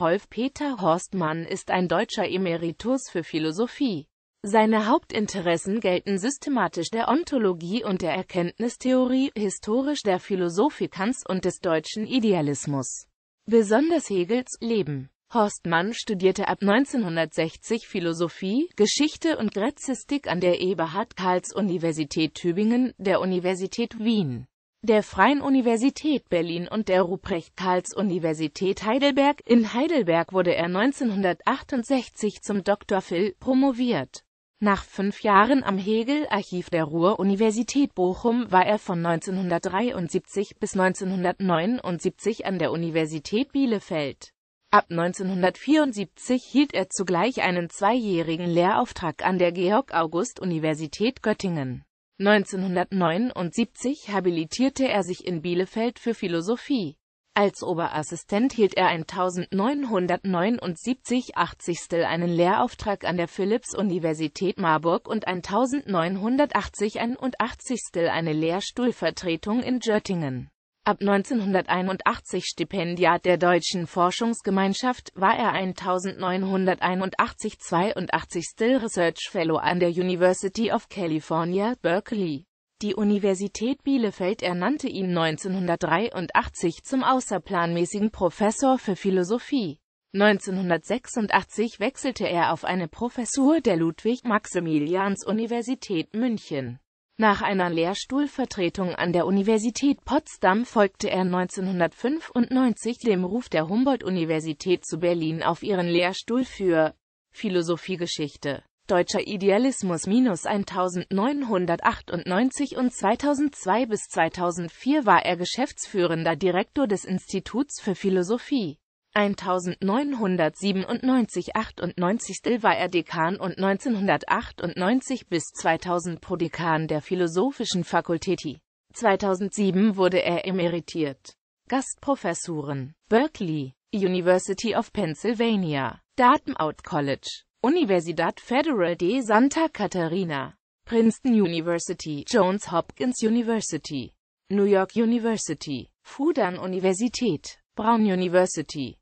Rolf-Peter Horstmann ist ein deutscher Emeritus für Philosophie. Seine Hauptinteressen gelten systematisch der Ontologie und der Erkenntnistheorie, historisch der Philosophikans und des deutschen Idealismus. Besonders Hegels Leben. Horstmann studierte ab 1960 Philosophie, Geschichte und Gräzistik an der Eberhard Karls Universität Tübingen, der Universität Wien der Freien Universität Berlin und der Ruprecht-Karls-Universität Heidelberg. In Heidelberg wurde er 1968 zum Dr. Phil promoviert. Nach fünf Jahren am Hegel-Archiv der Ruhr-Universität Bochum war er von 1973 bis 1979 an der Universität Bielefeld. Ab 1974 hielt er zugleich einen zweijährigen Lehrauftrag an der Georg-August-Universität Göttingen. 1979 habilitierte er sich in Bielefeld für Philosophie. Als Oberassistent hielt er 1979/80 einen Lehrauftrag an der philips universität Marburg und 1980/81 eine Lehrstuhlvertretung in Göttingen Ab 1981 Stipendiat der Deutschen Forschungsgemeinschaft war er 1981-82 Still Research Fellow an der University of California, Berkeley. Die Universität Bielefeld ernannte ihn 1983 zum außerplanmäßigen Professor für Philosophie. 1986 wechselte er auf eine Professur der Ludwig-Maximilians-Universität München. Nach einer Lehrstuhlvertretung an der Universität Potsdam folgte er 1995 dem Ruf der Humboldt-Universität zu Berlin auf ihren Lehrstuhl für Philosophiegeschichte. Deutscher Idealismus minus 1998 und 2002 bis 2004 war er geschäftsführender Direktor des Instituts für Philosophie. 1997 98 war er Dekan und 1998 bis 2000 Prodekan der Philosophischen Fakultät. 2007 wurde er emeritiert. Gastprofessuren Berkeley, University of Pennsylvania, Dartmouth College, Universidad Federal de Santa Catarina, Princeton University, Johns Hopkins University, New York University, Fudan Universität, Brown University,